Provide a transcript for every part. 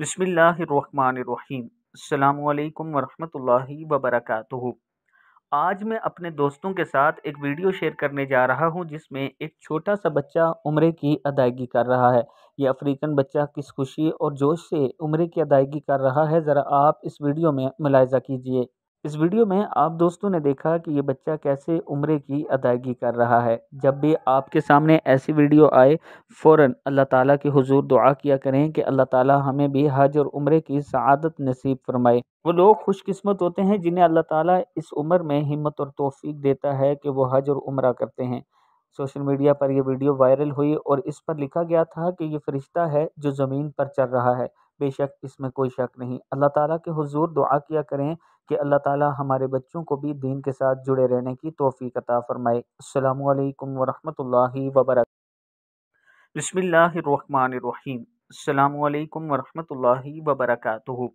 बसमिलीम वरहमतुल्लाहि वबरकातुहु आज मैं अपने दोस्तों के साथ एक वीडियो शेयर करने जा रहा हूं जिसमें एक छोटा सा बच्चा उम्र की अदायगी कर रहा है यह अफ्रीकन बच्चा किस खुशी और जोश से उम्र की अदायगी कर रहा है ज़रा आप इस वीडियो में मुलायजा कीजिए इस वीडियो में आप दोस्तों ने देखा कि ये बच्चा कैसे उम्र की अदायगी कर रहा है जब भी आपके सामने ऐसी वीडियो आए फ़ौर अल्लाह ताला के हुजूर दुआ किया करें कि अल्लाह ताला हमें भी हज और उम्र की सआदत नसीब फरमाए वो लोग खुशकस्मत होते हैं जिन्हें अल्लाह ताला इस उम्र में हिम्मत और तोफ़ी देता है कि वो हज और उम्र करते हैं सोशल मीडिया पर यह वीडियो वायरल हुई और इस पर लिखा गया था कि ये फरिश्ता है जो ज़मीन पर चल रहा है बेशक इसमें कोई शक नहीं अल्लाह ताला के हुजूर दुआ किया करें कि अल्लाह ताला हमारे बच्चों को भी दीन के साथ जुड़े रहने की तोहफ़ी अता फ़रमाए अल्लाम वरहमल वबरक बसमिल्लर रहीम अल्लाम वबरकू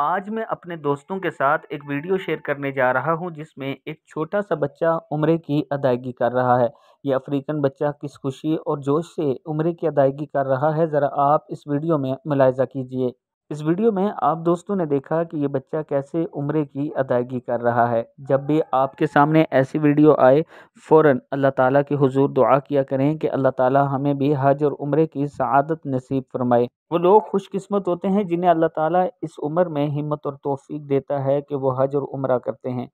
आज मैं अपने दोस्तों के साथ एक वीडियो शेयर करने जा रहा हूं जिसमें एक छोटा सा बच्चा उम्र की अदायगी कर रहा है ये अफ्रीकन बच्चा किस खुशी और जोश से उम्र की अदायगी कर रहा है ज़रा आप इस वीडियो में मुलायजा कीजिए इस वीडियो में आप दोस्तों ने देखा कि ये बच्चा कैसे उम्र की अदायगी कर रहा है जब भी आपके सामने ऐसी वीडियो आए फ़ौर अल्लाह ताला के हुजूर दुआ किया करें कि अल्लाह ताला हमें भी हज और उम्र की सआदत नसीब फरमाए वो लोग खुशकस्मत होते हैं जिन्हें अल्लाह ताला इस उम्र में हिम्मत और तोफ़ी देता है कि वो हज और उम्र करते हैं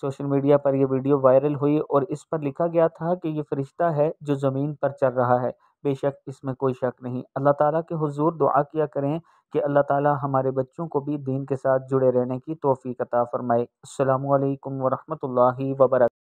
सोशल मीडिया पर यह वीडियो वायरल हुई और इस पर लिखा गया था कि ये फ़रिश्ता है जो ज़मीन पर चल रहा है बेशक इसमें कोई शक नहीं अल्लाह ताला के हुजूर दुआ किया करें कि अल्लाह ताला हमारे बच्चों को भी दीन के साथ जुड़े रहने की तोफ़ी कता फ़रमाए अल्लाम वरहमल वर्क